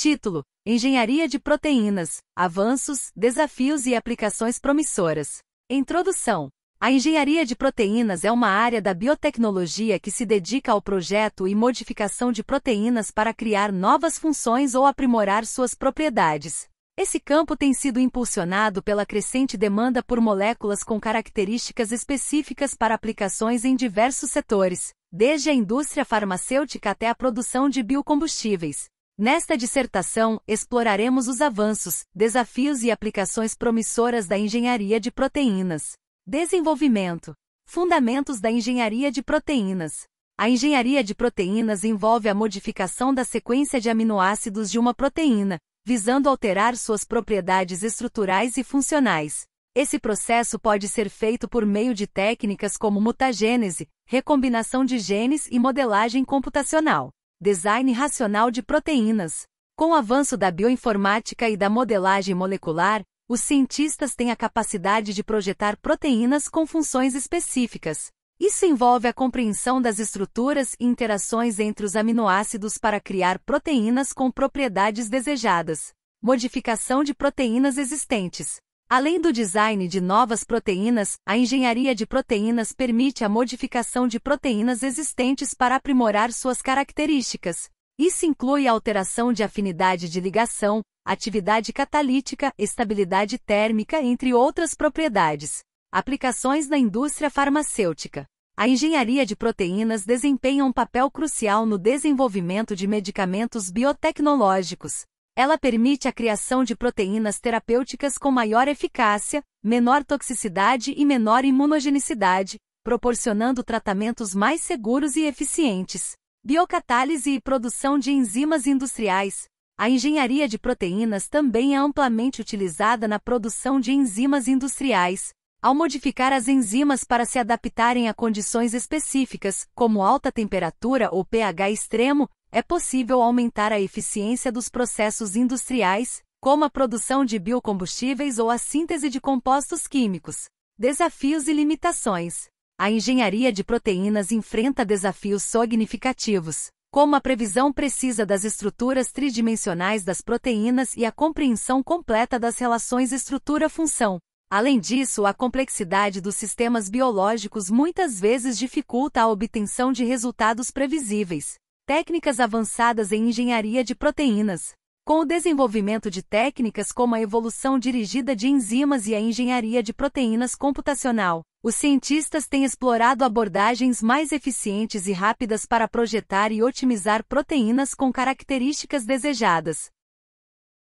Título: Engenharia de Proteínas: Avanços, Desafios e Aplicações Promissoras. Introdução: A engenharia de proteínas é uma área da biotecnologia que se dedica ao projeto e modificação de proteínas para criar novas funções ou aprimorar suas propriedades. Esse campo tem sido impulsionado pela crescente demanda por moléculas com características específicas para aplicações em diversos setores, desde a indústria farmacêutica até a produção de biocombustíveis. Nesta dissertação, exploraremos os avanços, desafios e aplicações promissoras da engenharia de proteínas. Desenvolvimento: Fundamentos da engenharia de proteínas. A engenharia de proteínas envolve a modificação da sequência de aminoácidos de uma proteína, visando alterar suas propriedades estruturais e funcionais. Esse processo pode ser feito por meio de técnicas como mutagênese, recombinação de genes e modelagem computacional design racional de proteínas. Com o avanço da bioinformática e da modelagem molecular, os cientistas têm a capacidade de projetar proteínas com funções específicas. Isso envolve a compreensão das estruturas e interações entre os aminoácidos para criar proteínas com propriedades desejadas. Modificação de proteínas existentes. Além do design de novas proteínas, a engenharia de proteínas permite a modificação de proteínas existentes para aprimorar suas características. Isso inclui a alteração de afinidade de ligação, atividade catalítica, estabilidade térmica, entre outras propriedades. Aplicações na indústria farmacêutica. A engenharia de proteínas desempenha um papel crucial no desenvolvimento de medicamentos biotecnológicos ela permite a criação de proteínas terapêuticas com maior eficácia, menor toxicidade e menor imunogenicidade, proporcionando tratamentos mais seguros e eficientes. Biocatálise e produção de enzimas industriais. A engenharia de proteínas também é amplamente utilizada na produção de enzimas industriais. Ao modificar as enzimas para se adaptarem a condições específicas, como alta temperatura ou pH extremo, é possível aumentar a eficiência dos processos industriais, como a produção de biocombustíveis ou a síntese de compostos químicos. Desafios e limitações. A engenharia de proteínas enfrenta desafios significativos, como a previsão precisa das estruturas tridimensionais das proteínas e a compreensão completa das relações estrutura-função. Além disso, a complexidade dos sistemas biológicos muitas vezes dificulta a obtenção de resultados previsíveis técnicas avançadas em engenharia de proteínas. Com o desenvolvimento de técnicas como a evolução dirigida de enzimas e a engenharia de proteínas computacional, os cientistas têm explorado abordagens mais eficientes e rápidas para projetar e otimizar proteínas com características desejadas.